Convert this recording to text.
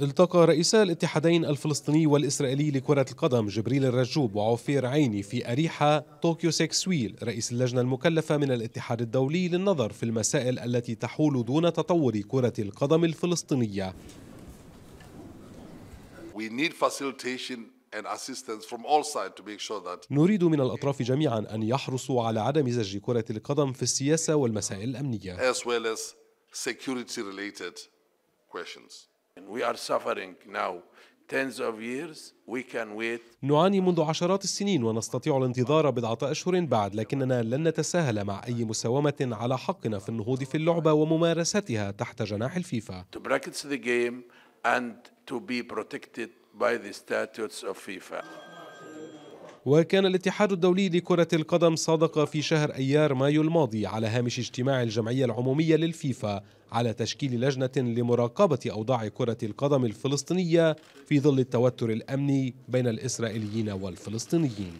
التقى رئيسا الاتحادين الفلسطيني والإسرائيلي لكرة القدم جبريل الرجوب وعفير عيني في أريحة طوكيو سيكسويل رئيس اللجنة المكلفة من الاتحاد الدولي للنظر في المسائل التي تحول دون تطور كرة القدم الفلسطينية We need facilitation نريد من الأطراف جميعا أن يحرصوا على عدم زج كرة القدم في السياسة والمسائل الأمنية security related questions. And we are suffering now نعاني منذ عشرات السنين ونستطيع الانتظار بضعة أشهر بعد لكننا لن نتساهل مع أي مساومة على حقنا في النهوض في اللعبة وممارستها تحت جناح الفيفا to وكان الاتحاد الدولي لكرة القدم صادق في شهر أيار مايو الماضي على هامش اجتماع الجمعية العمومية للفيفا على تشكيل لجنة لمراقبة أوضاع كرة القدم الفلسطينية في ظل التوتر الأمني بين الإسرائيليين والفلسطينيين